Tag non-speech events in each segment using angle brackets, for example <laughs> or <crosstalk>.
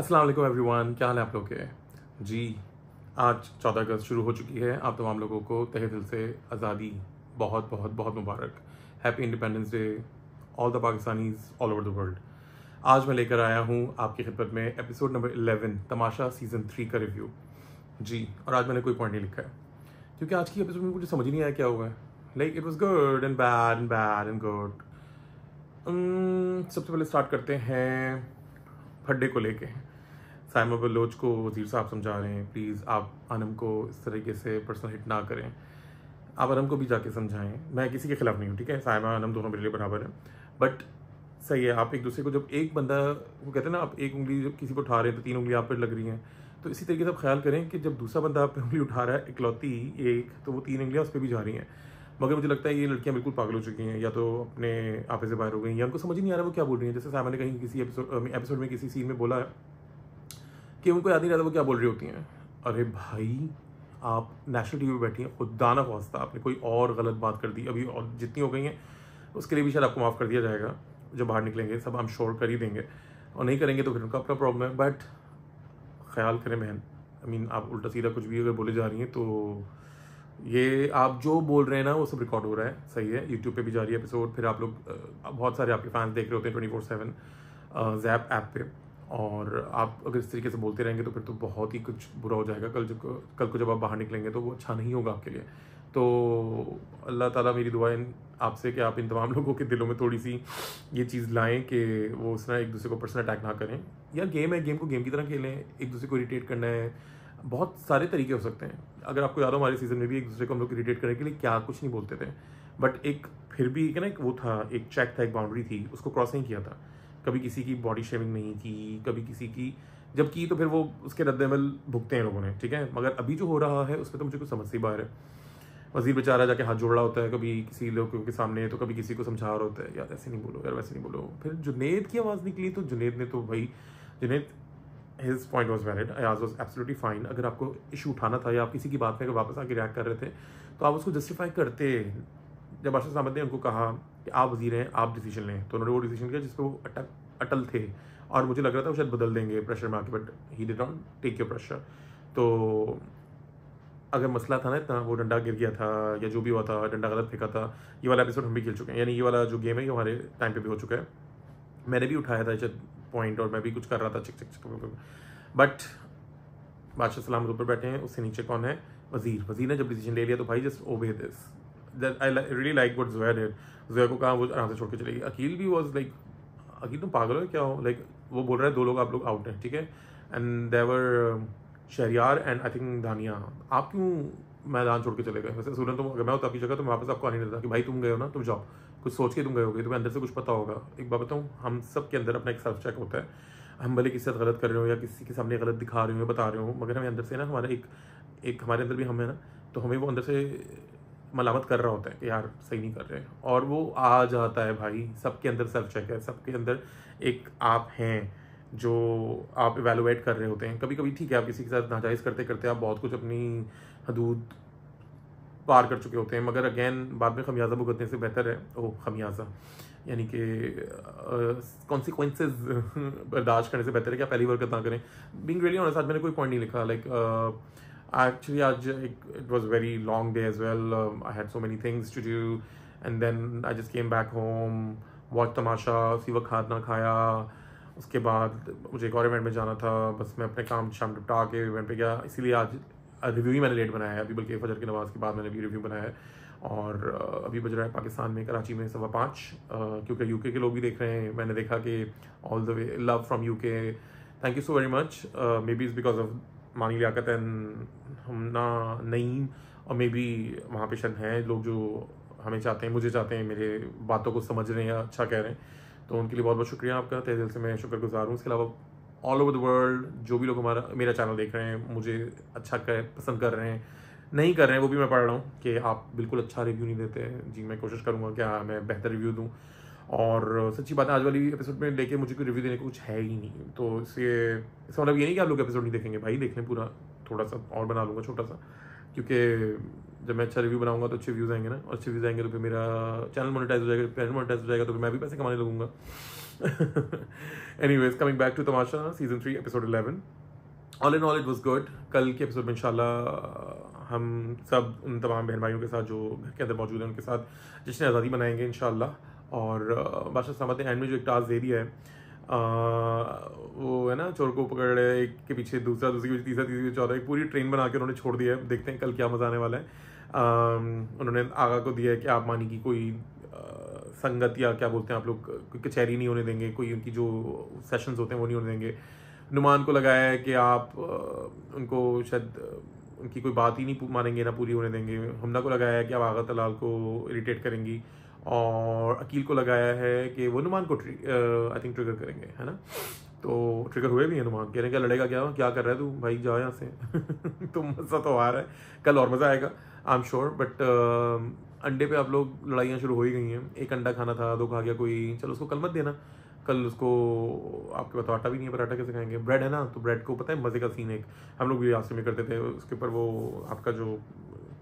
अस्सलाम वालेकुम एवरीवन क्या हाल है आप लोग के जी आज चौदह अगस्त शुरू हो चुकी है आप तमाम लोगों को तहे दिल से आज़ादी बहुत बहुत बहुत मुबारक happy independence day all the Pakistanis all over the world आज मैं लेकर आया हूँ आपकी खिदमत में episode number eleven Tamasha season three review रिव्यू जी और आज मैंने कोई पॉइंट नहीं लिखा है क्योंकि आज की एपिसोड में मुझे समझ नहीं आया क्या हुआ है like it was good and bad and bad and good सबसे पहले स्टार्ट करते हैं फड्डे को लेके साइमा बलोच को वजीर साहब समझा रहे हैं प्लीज़ आप आनम को इस तरीके से पर्सनल हिट ना करें आप आनम को भी जाके समझाएं मैं किसी के खिलाफ नहीं हूँ ठीक है साइमा आनम दोनों मेरे लिए बराबर हैं बट सही है आप एक दूसरे को जब एक बंदा वो कहते हैं ना आप एक उंगली जब किसी को उठा रहे हैं तो तीन उंगली आप पर लग रही हैं तो इसी तरीके से आप ख्याल करें कि जब दूसरा बंदा आप उंगली उठा रहा है इकलौती एक तो वो तीन उंगलियाँ उस पर भी जा रही हैं मगर मुझे लगता है ये लड़कियाँ बिल्कुल पागल हो चुकी हैं या तो अपने आपे से बाहर हो गई या उनको समझ नहीं आ रहा वो क्या बोल रही हैं जैसे ने कहीं किसी एपिसोड एपिसोड में किसी सीन में बोला है कि उनको याद नहीं रहता वो क्या बोल रही होती हैं अरे भाई आप नेशनल टीवी पर बैठी हैं खुद दाना वास्ता आपने कोई और गलत बात कर दी अभी और जितनी हो गई हैं उसके लिए भी शायद आपको माफ़ कर दिया जाएगा जब बाहर निकलेंगे सब हम श्योर कर ही देंगे और नहीं करेंगे तो फिर उनका अपना प्रॉब्लम है बट ख्याल करें बहन आई मीन आप उल्टा सीधा कुछ भी अगर बोले जा रही हैं तो ये आप जो बोल रहे हैं ना वो सब रिकॉर्ड हो रहा है सही है यूट्यूब पे भी जा रही है एपिसोड फिर आप लोग बहुत सारे आपके फैंस देख रहे होते हैं twenty four seven Zap app पे और आप अगर इस तरीके से बोलते रहेंगे तो फिर तो बहुत ही कुछ बुरा हो जाएगा कल जब कल को जब आप बाहर निकलेंगे तो वो अच्छा नहीं होगा आपके लिए तो अल्लाह ताला मेरी दुआ आपसे कि आप इन तमाम लोगों के दिलों में थोड़ी सी ये चीज़ लाएं कि वो उस तरह एक दूसरे को पर्सनल अटैक ना करें या गेम है गेम को गेम की तरह खेलें एक दूसरे को इरीटेट करना है बहुत सारे तरीके हो सकते हैं अगर आपको याद हो हमारे सीज़न में भी एक दूसरे को हम लोग इरीटेट करने के लिए क्या कुछ नहीं बोलते थे बट एक फिर भी एक ना एक वो था एक चेक था एक बाउंड्री थी उसको क्रॉस नहीं किया था कभी किसी की बॉडी शेविंग नहीं की कभी किसी की जब की तो फिर वो उसके रद्दमल भुगते हैं लोगों ने ठीक है मगर अभी जो हो रहा है उसमें तो मुझे कुछ समझ से बाहर है वजीर बेचारा जाके हाथ जोड़ रहा होता है कभी किसी लोगों के सामने तो कभी किसी को समझा रहा होता है यार ऐसे नहीं बोलो यार वैसे नहीं बोलो फिर जुनेद की आवाज़ निकली तो जुनेद ने तो भाई Junaid his point was valid आज वॉज एब्सोलूटली फाइन अगर आपको इशू उठाना था या आप किसी की बात में अगर वापस आके रिएक्ट कर रहे थे तो आप उसको जस्टिफाई करते जब अरशद सामद ने उनको कहा कि आप वजीर हैं आप डिसीजन लें तो उन्होंने वो डिसीजन किया जिसपे वो अटक अटल थे और मुझे लग रहा था वो शायद बदल देंगे प्रेशर में आके but he did not take your pressure तो अगर मसला था ना इतना वो डंडा गिर गया था या जो भी हुआ था डंडा गलत फेंका था ये वाला एपिसोड हम भी खेल चुके हैं यानी ये वाला जो गेम है ये हमारे टाइम पे भी हो चुका है मैंने भी उठाया था शायद पॉइंट और मैं भी कुछ कर रहा था चिक चिक चिक बट बादशाह सलामत ऊपर बैठे हैं उससे नीचे कौन है वजीर वजीर ने जब डिसीजन ले लिया तो भाई just obey this that I really like what Zoya did. Zoya को कहा वो आराम से छोड़ के चलेगी अकील भी वॉज लाइक अकील तुम पागल हो क्या हो लाइक वो बोल रहे हैं दो लोग आप लोग आउट हैं ठीक है and they were um, Shehryar and I think Dania आप क्यों मैदान छोड़ के चले गए वैसे सुनो तुम अगर मैं होता आपकी जगह तो मैं वापस आपको आने देता कि भाई तुम गए हो ना तुम जाओ कुछ सोच के तुम गए होगे तुम्हें अंदर से कुछ पता होगा एक बात बताऊँ हम सब के अंदर अपना एक सेल्फ चेक होता है हम भले किसी से गलत कर रहे हो या किसी के सामने गलत दिखा रहे हो बता रहे हो मगर हमें अंदर से ना हमारा एक एक हमारे अंदर भी हम है ना तो हमें वो अंदर से मलामत कर रहा होता है यार सही नहीं कर रहे हैं और वो आ जाता है भाई सबके अंदर सेल्फ चेक है सबके अंदर एक आप हैं जो आप इवेलुएट कर रहे होते हैं कभी कभी ठीक है आप किसी के साथ नाजायज़ करते करते आप बहुत कुछ अपनी हदूद पार कर चुके होते हैं मगर अगेन बाद में खमियाजा भुगतने से बेहतर है ओ खमियाजा यानी कि कॉन्सिक्वेंसेज <laughs> बर्दाश्त करने से बेहतर है क्या पहली बार ना करें बिंग रेली होने साथ मैंने कोई पॉइंट नहीं लिखा like like, uh, actually I, it was a very long day as well um, i had so many things to do and then i just came back home watch Tamasha उसी वक्त खाना खाया उसके बाद मुझे एक और इवेंट में जाना था बस मैं अपने काम शाम निपटा के इवेंट पे गया इसीलिए आज रिव्यू ही मैंने लेट बनाया है अभी बल्कि फजर की नमाज़ के बाद मैंने भी रिव्यू बनाया है और अभी बज रहा है पाकिस्तान में कराची में सवा पाँच क्योंकि यूके के लोग भी देख रहे हैं मैंने देखा कि all the way love from UK thank you so very much maybe is because of Mani Liaquat ना नई और मे बी वहाँ पे शायद हैं लोग जो हमें चाहते हैं मुझे चाहते हैं मेरे बातों को समझ रहे हैं या अच्छा कह रहे हैं तो उनके लिए बहुत बहुत शुक्रिया आपका तह दिल से मैं शुक्रगुजार हूँ उसके अलावा ऑल ओवर द वर्ल्ड जो भी लोग हमारा मेरा चैनल देख रहे हैं मुझे अच्छा कर पसंद कर रहे हैं नहीं कर रहे हैं वो भी मैं पढ़ रहा हूँ कि आप बिल्कुल अच्छा रिव्यू नहीं देते जी मैं कोशिश करूँगा क्या हाँ, मैं बेहतर रिव्यू दूँ और सच्ची बात है आज वाली एपिसोड में लेके मुझे कोई रिव्यू देने को कुछ है ही नहीं तो इसलिए इसका मतलब ये नहीं कि आप लोग एपिसोड नहीं देखेंगे भाई देखें पूरा थोड़ा सा और बना लूँगा छोटा सा क्योंकि जब मैं अच्छा रिव्यू बनाऊंगा तो अच्छे व्यूज़ आएंगे ना और अच्छे व्यूज़ आएंगे तो फिर मेरा चैनल मोनेटाइज हो जाएगा चैनल मोनेटाइज हो जाएगा तो फिर मैं भी पैसे कमाने लगूंगा anyways coming back to Tamasha season three episode eleven all in all it was good कल के एपिसोड में इंशाल्लाह हम सब उन तमाम बहन भाइयों के साथ जो घर के अंदर मौजूद हैं उनके साथ जश्न आज़ादी मनाएंगे इन और बादशाह सामत ने एंड में जो एक टास्क दे दिया है आ, वो है ना चोर को पकड़े एक के पीछे दूसरा दूसरे के पीछे तीसरा तीसरे चौथा एक पूरी ट्रेन बना के उन्होंने छोड़ दिया है देखते हैं कल क्या मज़ा आने वाला है आ, उन्होंने आगा को दिया है कि आप मानी की कोई आ, संगत या क्या बोलते हैं आप लोग कचहरी नहीं होने देंगे कोई उनकी जो सेशंस होते हैं वो नहीं होने देंगे नुमान को लगाया है कि आप उनको शायद उनकी कोई बात ही नहीं मानेंगे ना पूरी होने देंगे हमदा को लगाया है कि आप आगा तलाल को इरीटेट करेंगी और अकील को लगाया है कि वो हनुमान को आई थिंक ट्रिगर करेंगे है ना तो ट्रिगर हुए भी हनुमान कह रहे हैं क्या लड़ेगा क्या क्या कर रहा है तू भाई जाओ यहाँ से <laughs> तो मज़ा तो आ रहा है कल और मज़ा आएगा आई एम श्योर बट अंडे पे आप लोग लड़ाइयाँ शुरू हो ही गई हैं एक अंडा खाना था दो खा गया कोई चलो उसको कल मत देना कल उसको आपके पास तो आटा भी नहीं है पराठा कैसे खाएंगे ब्रेड है ना तो ब्रेड को पता है मज़े का सीन एक हम लोग भी रास्ते में करते थे उसके ऊपर वो आपका जो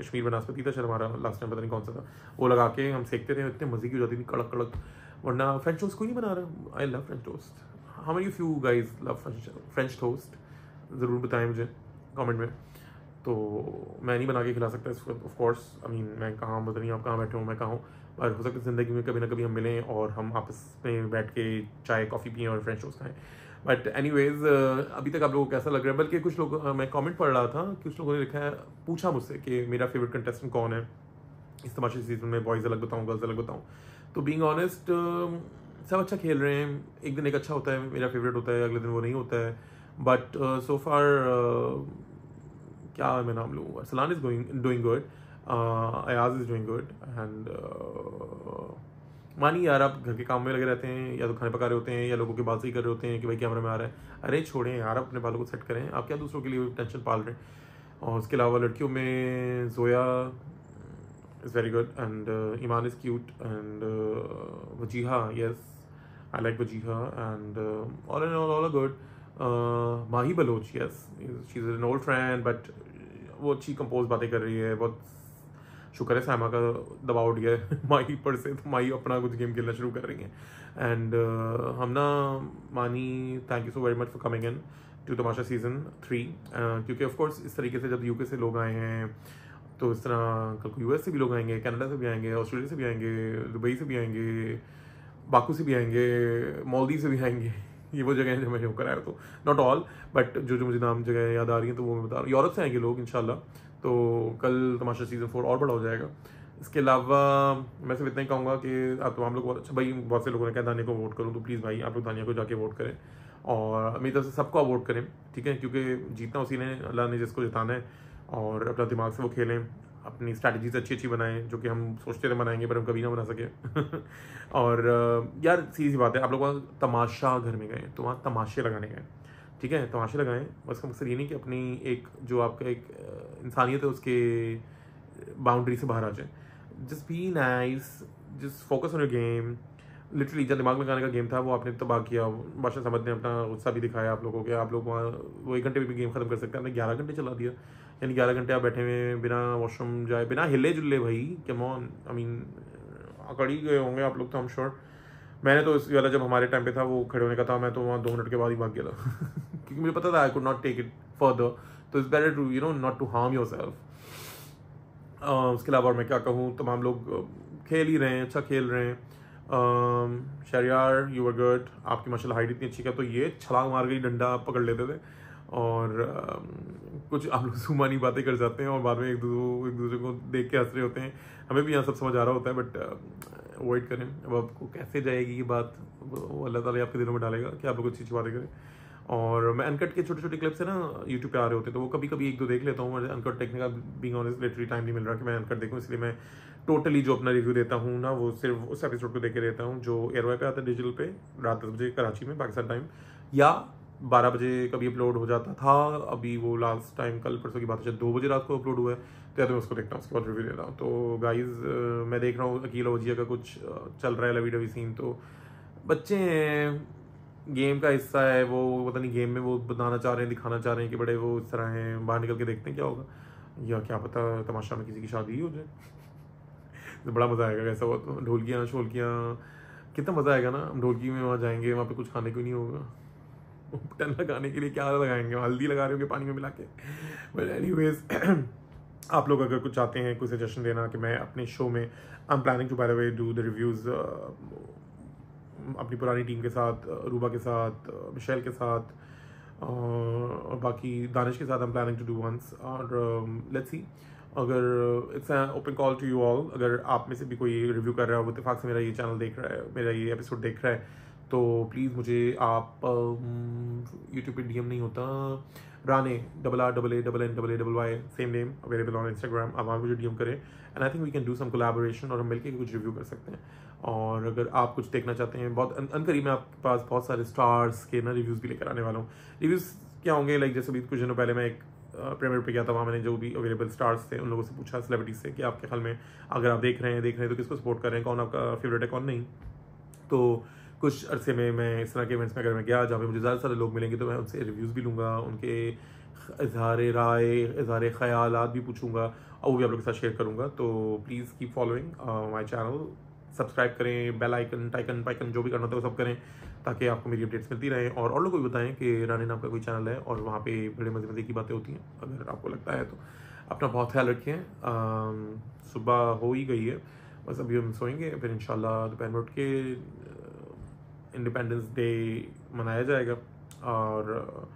कश्मीर बनास्पति था शर्मा लास्ट टाइम पता नहीं कौन सा था वो लगा के हम सेकते थे इतने मज़े की हो जाती थी कड़क कड़क वरना फ्रेंच टोस्ट कोई नहीं बना रहा I love French toast how many of you guys love French French toast ज़रूर बताएं मुझे कमेंट में तो मैं नहीं बना के खिला सकता इस वक्त ऑफकोर्स आई मीन मैं कहाँ बता नहीं आप कहाँ बैठे हो मैं कहाँ हूँ हो सकता है ज़िंदगी में कभी ना कभी हम मिलें और हम आपस में बैठ के चाय कॉफ़ी पिए और फ्रेंच टोस्ट खाएँ बट एनी वेज अभी तक आप लोगों को कैसा लग रहा है बल्कि कुछ लोग uh, मैं कॉमेंट पढ़ रहा था कुछ लोगों ने लिखा है पूछा मुझसे कि मेरा फेवरेट कंटेस्टेंट कौन है इस तमाशे सीजन में बॉयज़ अलग बताऊँ गर्ल्स अलग बताऊँ तो बींग ऑनेस्ट um, सब अच्छा खेल रहे हैं एक दिन एक अच्छा होता है मेरा फेवरेट होता है अगले दिन वो नहीं होता है बट सो फार क्या मैं नाम लूँ सलान is going doing good Ayaz is doing good and मानिए यार आप घर के काम में लगे रहते हैं या तो खाने पका रहे होते हैं या लोगों की बात कर रहे होते हैं कि भाई कैमरा में आ रहा है अरे छोड़ें यार अपने बालों को सेट करें आप क्या दूसरों के लिए टेंशन पाल रहे हैं और उसके अलावा लड़कियों में Zoya is very good and Iman is cute and Wajiha yes I like Wajiha and all and all all good Mahi Baloch yes she is an old friend but वो अच्छी कंपोज बातें कर रही है बहुत शुक्र है सैमा का दबाव उठ गया <laughs> माई पर से तो माई अपना कुछ गेम खेलना शुरू कर रही हैं एंड uh, हम ना Mani thank you so very much for coming in to Tamasha season three क्योंकि ऑफकोर्स इस तरीके से जब यूके से लोग आए हैं तो इस तरह कल को यूएस से भी लोग आएंगे कनाडा से भी आएंगे ऑस्ट्रेलिया से भी आएंगे दुबई से भी आएंगे बाकू से भी आएंगे मालदीव से भी आएंगे ये वो जगह हैं जो मैं होकर कराया तो नॉट ऑल बट जो जो मुझे नाम जगह याद आ रही हैं तो वो मैं बता रहा हूँ यूरोप से आएंगे लोग इनशाला तो कल तमाशा सीज़न फोर और बड़ा हो जाएगा इसके अलावा मैं सिर्फ इतना ही कहूँगा कि आप तमाम तो लोग बहुत अच्छा भाई बहुत से लोगों ने कहा दानिया को वोट करूँ तो प्लीज़ भाई आप लोग दानिया को जाके वोट करें और मेरी तरफ से सबको वोट करें ठीक है क्योंकि जीतना उसी ने अल्लाह ने जिसको जिताना है और अपना दिमाग से वो खेलें अपनी स्ट्रैटेजीज अच्छी अच्छी बनाएं जो कि हम सोचते थे तो बनाएंगे पर हम कभी ना बना सके <laughs> और यार सीधी सी बात है आप लोग तमाशा घर में गए तो वहाँ तमाशे लगाने गए ठीक है तमाशे लगाएं बस का मकसद ये नहीं कि अपनी एक जो आपका एक इंसानियत है उसके बाउंड्री से बाहर आ जाए just be nice just focus on your game literally जब दिमाग लगाने का गेम था वो आपने तबाह किया बादशाह समझ ने अपना गुस्सा भी दिखाया आप लोगों के आप लोग वहाँ वो एक घंटे में भी गेम खत्म कर सकते हैं आपने ग्यारह घंटे चला दिया यानी ग्यारह घंटे आप बैठे हुए बिना वॉशरूम जाए बिना हिले जुले भाई मोन आई मीन अकड़ ही गए होंगे आप लोग तो हम श्योर मैंने तो इस वाला जब हमारे टाइम पे था वो खड़े होने का था मैं तो वहाँ दो मिनट के बाद ही भाग गया था <laughs> क्योंकि मुझे पता था I could not take it further तो is better to you know not to harm your self उसके अलावा मैं क्या कहूँ तमाम लोग खेल ही रहे हैं अच्छा खेल रहे हैं शरियार यू वर गुड आपकी माशा हाइट इतनी अच्छी क्या तो ये छलांग मार गई डंडा पकड़ लेते थे और uh, कुछ आप लोग सुमानी बातें कर जाते हैं और बाद में एक दूसरे एक दूसरे को देख के हंस रहे होते हैं हमें भी यहाँ सब समझ आ रहा होता है बट अवॉइड uh, करें अब आपको कैसे जाएगी ये बात वो अल्लाह ताली आपके दिनों में डालेगा कि आप लोग अच्छी अच्छी बातें करें और मैं अनकट के छोटे छोटे क्लिप्स है ना यूट्यूब पे आ रहे होते तो वो कभी कभी एक दो देख लेता हूँ uncut technical binge on literally time नहीं मिल रहा कि मैं अनकट देखूँ इसलिए मैं टोटली जो अपना रिव्यू देता हूँ ना वो सिर्फ उस एपिसोड को देखे रहता हूँ जो एयरवे पे आता है डिजिटल पे रात दस बजे कराची में पाकिस्तान टाइम या बारह बजे कभी अपलोड हो जाता था अभी वो लास्ट टाइम कल परसों की बात है दो बजे रात को अपलोड हुआ है तो या तो मैं उसको देखता हूँ उसके बाद रिव्यू देता हूँ तो गाइज मैं देख रहा हूँ अकील वजिया का कुछ चल रहा है लवी डवी सीन तो बच्चे हैं गेम का हिस्सा है वो पता नहीं गेम में वो बताना चाह रहे हैं दिखाना चाह रहे हैं कि बड़े वो इस तरह हैं बाहर निकल के देखते हैं क्या होगा या क्या पता तमाशा में किसी की शादी ही हो जाए तो बड़ा मज़ा आएगा कैसा हुआ तो ढोलकियाँ शोलकियाँ कितना मज़ा आएगा ना हम ढोलकी में वहाँ जाएंगे वहाँ पे कुछ खाने को नहीं होगा बटन लगाने के लिए क्या लगाएंगे हल्दी लगा रहे होंगे पानी में मिला के बट एनी आप लोग अगर कुछ चाहते हैं कोई सजेशन देना कि मैं अपने शो में I am planning to by the way do the reviews अपनी पुरानी टीम के साथ रूबा के साथ मिशेल के साथ और बाकी दानिश के साथ I am planning to do once और लेट्स um, सी अगर it's open call to you all अगर आप में से भी कोई रिव्यू कर रहा है वो इतफाक़ से मेरा ये चैनल देख रहा है मेरा ये एपिसोड देख रहा है तो प्लीज़ मुझे आप यूट्यूब um, पे डीएम नहीं होता राने double R double A double N double A double Y same name available on Instagram आप वहाँ मुझे डीएम करें and I think we can do some collaboration और हम मिलकर कुछ रिव्यू कर सकते हैं और अगर आप कुछ देखना चाहते हैं बहुत अनकरीब मैं आपके पास बहुत सारे स्टार्स के ना रिव्यूज़ भी लेकर आने वाला हूँ रिव्यूज़ क्या होंगे लाइक जैसे अभी कुछ दिनों पहले मैं एक प्रेमर पे गया था वहाँ मैंने जो भी अवेलेबल स्टार्स थे उन लोगों से पूछा सेलिब्रिटीज से कि आपके ख्याल में अगर आप देख रहे हैं देख रहे हैं तो किसको सपोर्ट कर रहे हैं कौन आपका फेवरेट है कौन नहीं तो कुछ अरसे में मैं इस तरह के इवेंट्स में अगर मैं गया जहाँ पे मुझे ज़्यादा सारे लोग मिलेंगे तो मैं उनसे रिव्यूज़ भी लूँगा उनके इजहार राय इजहार ख्याल भी पूछूंगा और वो भी आप लोगों के साथ शेयर करूँगा तो please keep following my channel subscribe करें बेल आइकन टाइकन पाइकन जो भी करना होता है वो सब करें ताकि आपको मेरी अपडेट्स मिलती रहें और और लोगों को भी बताएं कि रानी नाम का कोई चैनल है और वहाँ पे बड़े मज़े मज़े की बातें होती हैं अगर आपको लगता है तो अपना बहुत ख्याल रखें सुबह हो ही गई है बस अभी हम सोएंगे फिर इन दोपहर में उठ के इंडिपेंडेंस डे मनाया जाएगा और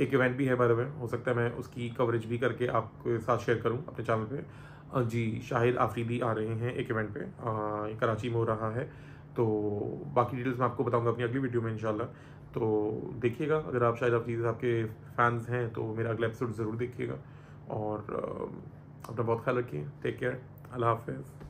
एक इवेंट भी है बारे में हो सकता है मैं उसकी कवरेज भी करके आपके साथ शेयर करूँ अपने चैनल पर जी शाहिद आफरीदी आ रहे हैं एक इवेंट पे आ, कराची में हो रहा है तो बाकी डिटेल्स मैं आपको बताऊंगा अपनी अगली वीडियो में इंशाल्लाह तो देखिएगा अगर आप शाहिद आफरीदी साहब के फैंस हैं तो मेरा अगला एपिसोड ज़रूर देखिएगा और अपना बहुत ख्याल रखिए टेक केयर अल्लाह हाफ